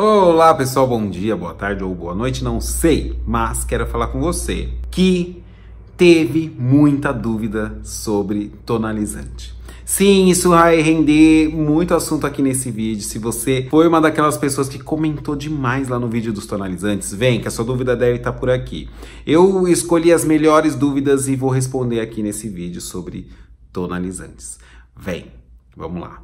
Olá pessoal, bom dia, boa tarde ou boa noite, não sei, mas quero falar com você que teve muita dúvida sobre tonalizante. Sim, isso vai render muito assunto aqui nesse vídeo. Se você foi uma daquelas pessoas que comentou demais lá no vídeo dos tonalizantes, vem que a sua dúvida deve estar por aqui. Eu escolhi as melhores dúvidas e vou responder aqui nesse vídeo sobre tonalizantes. Vem, vamos lá.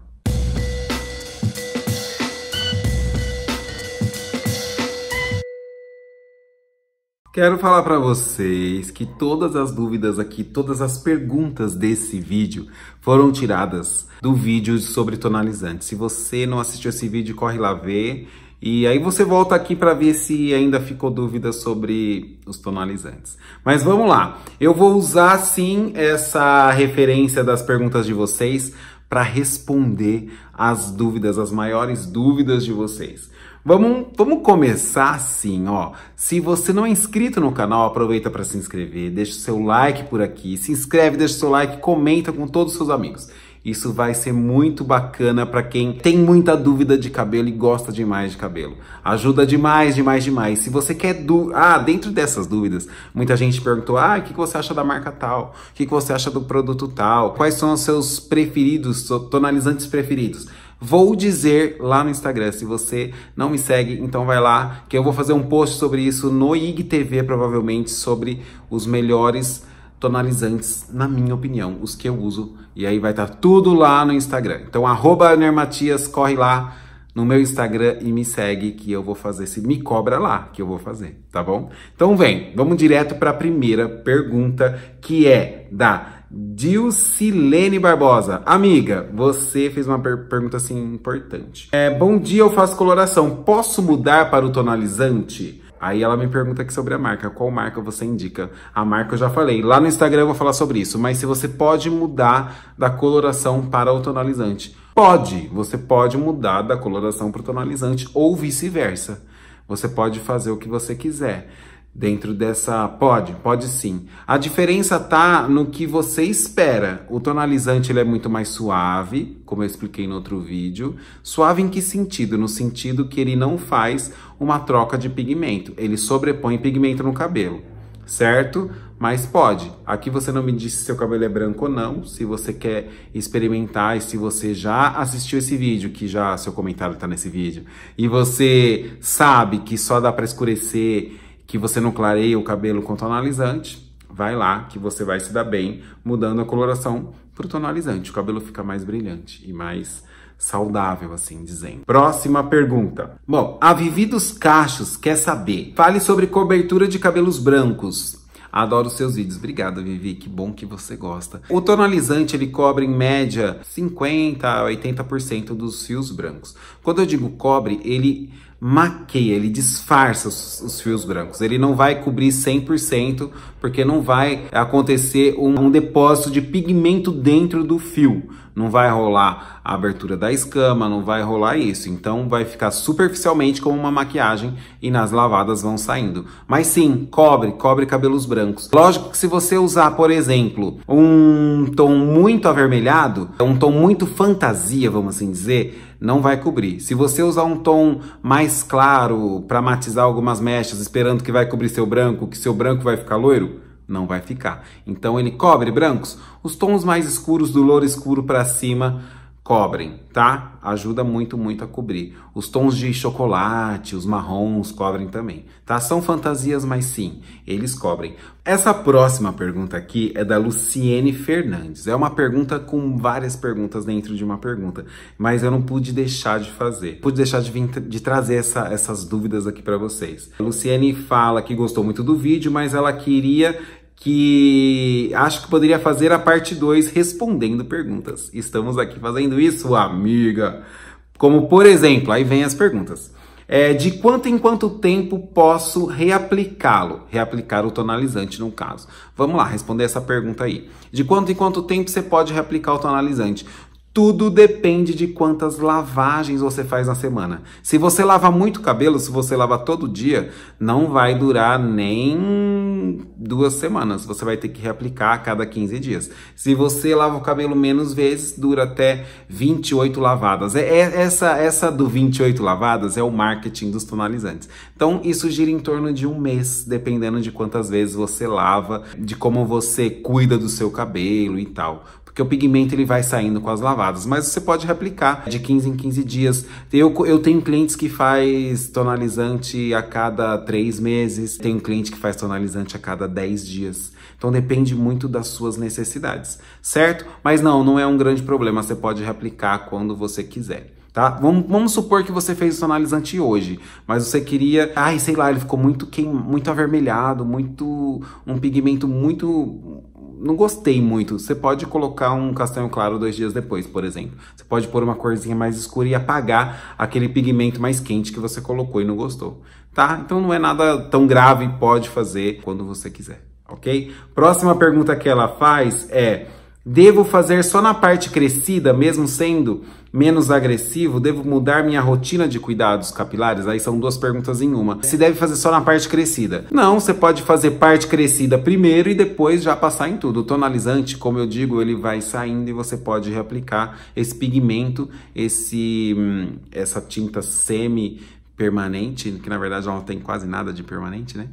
Quero falar para vocês que todas as dúvidas aqui, todas as perguntas desse vídeo foram tiradas do vídeo sobre tonalizante. Se você não assistiu esse vídeo, corre lá ver. E aí você volta aqui para ver se ainda ficou dúvida sobre os tonalizantes. Mas vamos lá. Eu vou usar sim essa referência das perguntas de vocês para responder as dúvidas, as maiores dúvidas de vocês. Vamos, vamos começar assim, ó. Se você não é inscrito no canal, aproveita para se inscrever, deixa o seu like por aqui, se inscreve, deixa o seu like, comenta com todos os seus amigos. Isso vai ser muito bacana para quem tem muita dúvida de cabelo e gosta demais de cabelo. Ajuda demais, demais, demais. Se você quer du... ah, dentro dessas dúvidas, muita gente perguntou: "Ah, o que, você acha da marca tal? O que você acha do produto tal? Quais são os seus preferidos, tonalizantes preferidos?" Vou dizer lá no Instagram. Se você não me segue, então vai lá, que eu vou fazer um post sobre isso no IGTV, provavelmente, sobre os melhores tonalizantes, na minha opinião, os que eu uso. E aí vai estar tá tudo lá no Instagram. Então, arroba Nermatias, corre lá no meu Instagram e me segue que eu vou fazer se me cobra lá que eu vou fazer, tá bom? Então vem, vamos direto para a primeira pergunta que é da Dilcilene Barbosa. Amiga, você fez uma per pergunta assim importante. É, bom dia, eu faço coloração. Posso mudar para o tonalizante? Aí ela me pergunta aqui sobre a marca. Qual marca você indica? A marca eu já falei. Lá no Instagram eu vou falar sobre isso. Mas se você pode mudar da coloração para o tonalizante. Pode. Você pode mudar da coloração para o tonalizante ou vice-versa. Você pode fazer o que você quiser dentro dessa. Pode, pode sim. A diferença tá no que você espera. O tonalizante ele é muito mais suave, como eu expliquei no outro vídeo. Suave em que sentido? No sentido que ele não faz uma troca de pigmento, ele sobrepõe pigmento no cabelo, certo? Mas pode. Aqui você não me disse se seu cabelo é branco ou não. Se você quer experimentar e se você já assistiu esse vídeo, que já seu comentário tá nesse vídeo, e você sabe que só dá para escurecer que você não clareia o cabelo com tonalizante, vai lá que você vai se dar bem mudando a coloração pro tonalizante. O cabelo fica mais brilhante e mais saudável, assim dizendo. Próxima pergunta. Bom, a Vivi dos Cachos quer saber. Fale sobre cobertura de cabelos brancos. Adoro seus vídeos. Obrigada, Vivi. Que bom que você gosta. O tonalizante, ele cobre, em média, 50% a 80% dos fios brancos. Quando eu digo cobre, ele maqueia, ele disfarça os, os, fios brancos. Ele não vai cobrir 100% porque não vai acontecer um, um, depósito de pigmento dentro do fio. Não vai rolar a abertura da escama, não vai rolar isso. Então vai ficar superficialmente como uma maquiagem e nas lavadas vão saindo. Mas sim, cobre, cobre cabelos brancos. Lógico que se você usar, por exemplo, um tom muito avermelhado, é um tom muito fantasia, vamos assim dizer, não vai cobrir. Se você usar um tom mais claro para matizar algumas mechas, esperando que vai cobrir seu branco, que seu branco vai ficar loiro, não vai ficar. Então ele cobre brancos, os tons mais escuros do louro escuro para cima cobrem, tá? Ajuda muito, muito a cobrir. Os tons de chocolate, os marrons cobrem também, tá? São fantasias, mas sim, eles cobrem. Essa próxima pergunta aqui é da Luciene Fernandes. É uma pergunta com várias perguntas dentro de uma pergunta, mas eu não pude deixar de fazer. Pude deixar de, vir, de trazer essa, essas dúvidas aqui para vocês. A Luciene fala que gostou muito do vídeo, mas ela queria que acho que poderia fazer a parte 2 respondendo perguntas. Estamos aqui fazendo isso, amiga. Como por exemplo, aí vem as perguntas. É, de quanto em quanto tempo posso reaplicá-lo? Reaplicar o tonalizante, no caso. Vamos lá, responder essa pergunta aí. De quanto em quanto tempo você pode reaplicar o tonalizante? Tudo depende de quantas lavagens você faz na semana. Se você lava muito cabelo, se você lava todo dia, não vai durar nem duas semanas. Você vai ter que reaplicar a cada 15 dias. Se você lava o cabelo menos vezes, dura até 28 lavadas. É, é essa, essa do 28 lavadas é o marketing dos tonalizantes. Então, isso gira em torno de um mês, dependendo de quantas vezes você lava, de como você cuida do seu cabelo e tal porque o pigmento ele vai saindo com as lavadas. Mas você pode replicar de 15 em 15 dias. Eu, eu tenho clientes que faz tonalizante a cada 3 meses, tenho cliente que faz tonalizante a cada 10 dias. Então depende muito das suas necessidades, certo? Mas não, não é um grande problema, você pode replicar quando você quiser. Tá? Vamos, vamos, supor que você fez o tonalizante hoje, mas você queria, ai, sei lá, ele ficou muito queim, muito avermelhado, muito um pigmento muito não gostei muito. Você pode colocar um castanho claro dois dias depois, por exemplo. Você pode pôr uma corzinha mais escura e apagar aquele pigmento mais quente que você colocou e não gostou, tá? Então não é nada tão grave, pode fazer quando você quiser, ok? Próxima pergunta que ela faz é Devo fazer só na parte crescida, mesmo sendo menos agressivo? Devo mudar minha rotina de cuidados capilares? Aí são duas perguntas em uma. Se deve fazer só na parte crescida? Não, você pode fazer parte crescida primeiro e depois já passar em tudo. O tonalizante, como eu digo, ele vai saindo e você pode reaplicar esse pigmento, esse hum, essa tinta semi permanente, que na verdade ela não tem quase nada de permanente, né?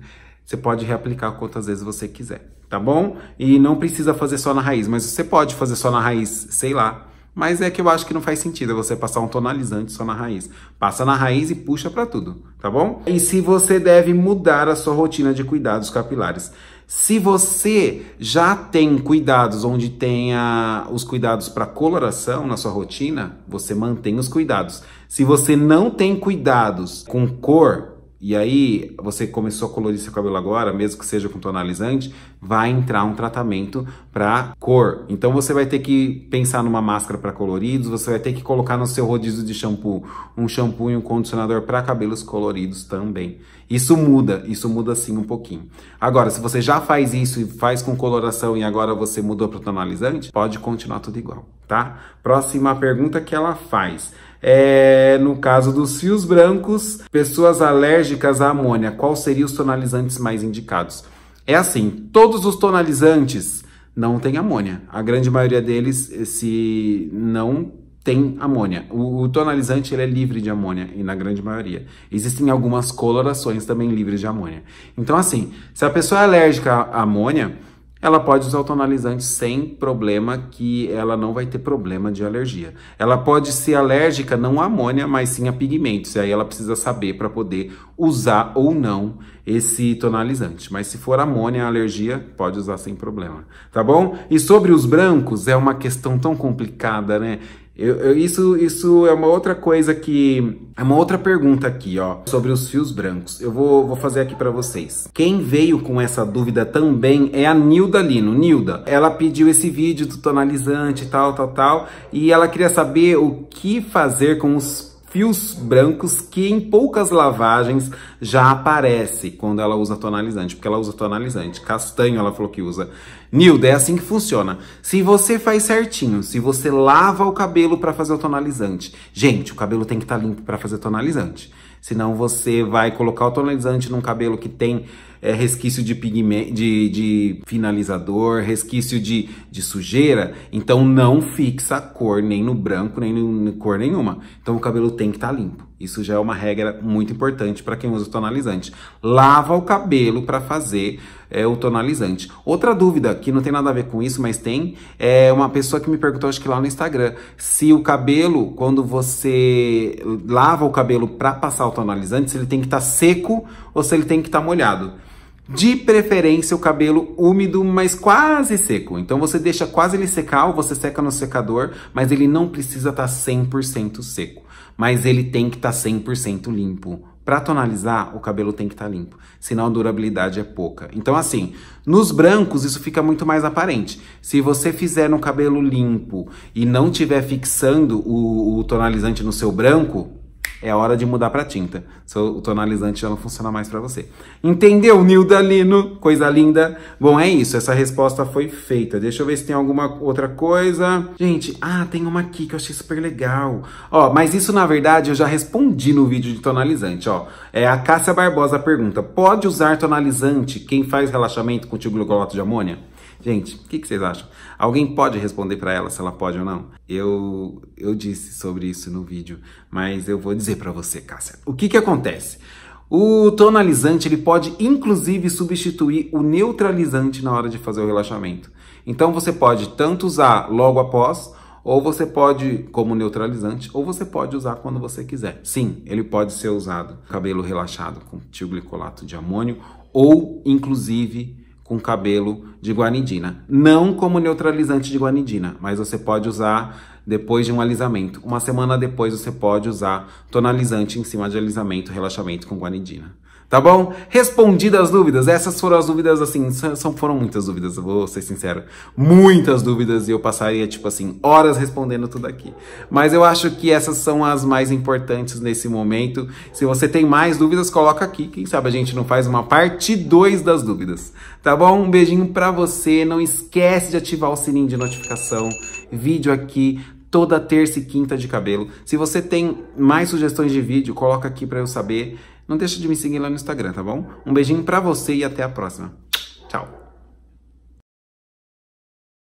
Você pode reaplicar quantas vezes você quiser, tá bom? E não precisa fazer só na raiz, mas você pode fazer só na raiz, sei lá. Mas é que eu acho que não faz sentido você passar um tonalizante só na raiz. Passa na raiz e puxa para tudo, tá bom? E se você deve mudar a sua rotina de cuidados capilares? Se você já tem cuidados onde tenha os cuidados para coloração na sua rotina, você mantém os cuidados. Se você não tem cuidados com cor, e aí você começou a colorir seu cabelo agora, mesmo que seja com tonalizante, vai entrar um tratamento para cor. Então você vai ter que pensar numa máscara para coloridos, você vai ter que colocar no seu rodízio de shampoo um shampoo e um condicionador para cabelos coloridos também. Isso muda, isso muda sim um pouquinho. Agora, se você já faz isso e faz com coloração e agora você mudou para tonalizante, pode continuar tudo igual, tá? Próxima pergunta que ela faz. É, no caso dos fios brancos, pessoas alérgicas à amônia, qual seriam os tonalizantes mais indicados? É assim, todos os tonalizantes não têm amônia. A grande maioria deles se não tem amônia. O, o tonalizante ele é livre de amônia, e na grande maioria. Existem algumas colorações também livres de amônia. Então, assim, se a pessoa é alérgica à amônia, ela pode usar o tonalizante sem problema, que ela não vai ter problema de alergia. Ela pode ser alérgica não à amônia, mas sim a pigmentos. E aí ela precisa saber para poder usar ou não esse tonalizante. Mas se for amônia, alergia, pode usar sem problema, tá bom? E sobre os brancos, é uma questão tão complicada, né? Eu, eu, isso, isso é uma outra coisa que... É uma outra pergunta aqui, ó, sobre os fios brancos. Eu vou, vou fazer aqui para vocês. Quem veio com essa dúvida também é a Nilda Lino. Nilda, ela pediu esse vídeo do tonalizante, tal, tal, tal. E ela queria saber o que fazer com os fios brancos que em poucas lavagens já aparece quando ela usa tonalizante, porque ela usa tonalizante. Castanho ela falou que usa. Nilda, é assim que funciona. Se você faz certinho, se você lava o cabelo para fazer o tonalizante. Gente, o cabelo tem que estar tá limpo para fazer tonalizante. Senão você vai colocar o tonalizante num cabelo que tem é, resquício de, pigmento, de, de finalizador, resquício de, de sujeira, então não fixa cor nem no branco, nem em cor nenhuma. Então o cabelo tem que estar tá limpo. Isso já é uma regra muito importante para quem usa tonalizante. Lava o cabelo para fazer é, o tonalizante. Outra dúvida, que não tem nada a ver com isso, mas tem, é uma pessoa que me perguntou, acho que lá no Instagram, se o cabelo, quando você lava o cabelo para passar o tonalizante, se ele tem que estar tá seco ou se ele tem que estar tá molhado. De preferência o cabelo úmido, mas quase seco. Então você deixa quase ele secar, ou você seca no secador, mas ele não precisa estar tá 100% seco. Mas ele tem que estar tá 100% limpo. Para tonalizar, o cabelo tem que estar tá limpo, senão a durabilidade é pouca. Então assim, nos brancos isso fica muito mais aparente. Se você fizer no cabelo limpo e não tiver fixando o, o tonalizante no seu branco, é hora de mudar para tinta. Seu tonalizante já não funciona mais para você. Entendeu, Nilda Lino? Coisa linda. Bom, é isso. Essa resposta foi feita. Deixa eu ver se tem alguma outra coisa. Gente, ah, tem uma aqui que eu achei super legal. Ó, mas isso na verdade eu já respondi no vídeo de tonalizante, ó. É a Cássia Barbosa pergunta: "Pode usar tonalizante quem faz relaxamento com tiglogloto de amônia?" Gente, o que, que, vocês acham? Alguém pode responder para ela se ela pode ou não? Eu, eu disse sobre isso no vídeo, mas eu vou dizer para você, Cássia. O que, que acontece? O tonalizante ele pode inclusive substituir o neutralizante na hora de fazer o relaxamento. Então você pode tanto usar logo após, ou você pode como neutralizante, ou você pode usar quando você quiser. Sim, ele pode ser usado cabelo relaxado com tioglicolato de amônio ou inclusive com cabelo de guanidina. Não como neutralizante de guanidina, mas você pode usar depois de um alisamento. Uma semana depois você pode usar tonalizante em cima de alisamento, relaxamento com guanidina. Tá bom? Respondidas as dúvidas. Essas foram as dúvidas, assim, são, foram muitas dúvidas, vou ser sincero. Muitas dúvidas e eu passaria, tipo assim, horas respondendo tudo aqui. Mas eu acho que essas são as mais importantes nesse momento. Se você tem mais dúvidas, coloca aqui. Quem sabe a gente não faz uma parte 2 das dúvidas. Tá bom? Um beijinho pra você. Não esquece de ativar o sininho de notificação. Vídeo aqui toda terça e quinta de cabelo. Se você tem mais sugestões de vídeo, coloca aqui para eu saber. Não deixa de me seguir lá no Instagram, tá bom? Um beijinho para você e até a próxima. Tchau.